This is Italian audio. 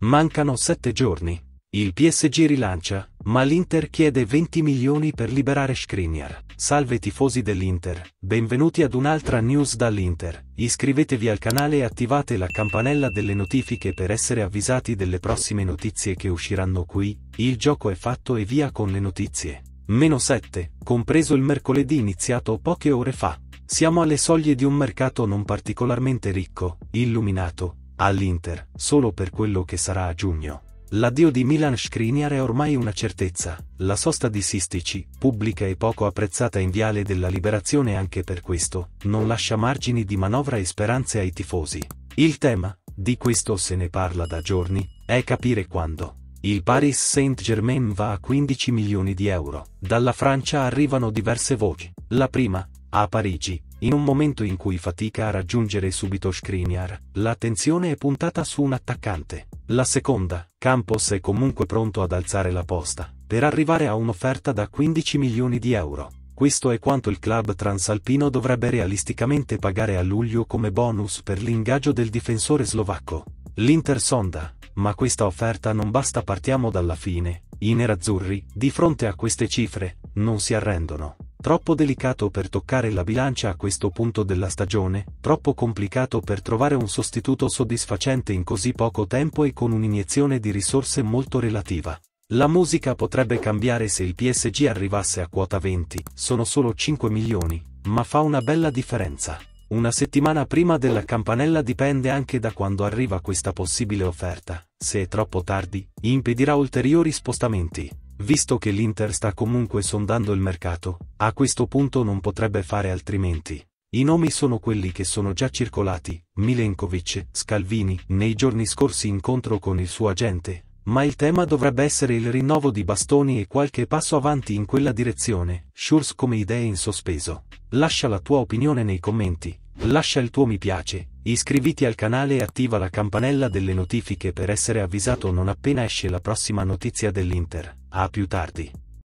Mancano 7 giorni. Il PSG rilancia, ma l'Inter chiede 20 milioni per liberare Skriniar. Salve tifosi dell'Inter, benvenuti ad un'altra news dall'Inter. Iscrivetevi al canale e attivate la campanella delle notifiche per essere avvisati delle prossime notizie che usciranno qui. Il gioco è fatto e via con le notizie. Meno 7, compreso il mercoledì iniziato poche ore fa. Siamo alle soglie di un mercato non particolarmente ricco, illuminato, all'Inter, solo per quello che sarà a giugno. L'addio di Milan Skriniar è ormai una certezza, la sosta di Sistici, pubblica e poco apprezzata in Viale della Liberazione anche per questo, non lascia margini di manovra e speranze ai tifosi. Il tema, di questo se ne parla da giorni, è capire quando. Il Paris Saint-Germain va a 15 milioni di euro. Dalla Francia arrivano diverse voci. La prima, a Parigi, in un momento in cui fatica a raggiungere subito Skriniar, l'attenzione è puntata su un attaccante. La seconda, Campos è comunque pronto ad alzare la posta, per arrivare a un'offerta da 15 milioni di euro. Questo è quanto il club transalpino dovrebbe realisticamente pagare a luglio come bonus per l'ingaggio del difensore slovacco. L'Inter sonda, ma questa offerta non basta partiamo dalla fine. I nerazzurri, di fronte a queste cifre, non si arrendono. Troppo delicato per toccare la bilancia a questo punto della stagione, troppo complicato per trovare un sostituto soddisfacente in così poco tempo e con un'iniezione di risorse molto relativa. La musica potrebbe cambiare se il PSG arrivasse a quota 20, sono solo 5 milioni, ma fa una bella differenza. Una settimana prima della campanella dipende anche da quando arriva questa possibile offerta. Se è troppo tardi, impedirà ulteriori spostamenti. Visto che l'Inter sta comunque sondando il mercato, a questo punto non potrebbe fare altrimenti. I nomi sono quelli che sono già circolati, Milenkovic, Scalvini, nei giorni scorsi incontro con il suo agente, ma il tema dovrebbe essere il rinnovo di bastoni e qualche passo avanti in quella direzione, Schurz come idee in sospeso. Lascia la tua opinione nei commenti, lascia il tuo mi piace, Iscriviti al canale e attiva la campanella delle notifiche per essere avvisato non appena esce la prossima notizia dell'Inter. A più tardi.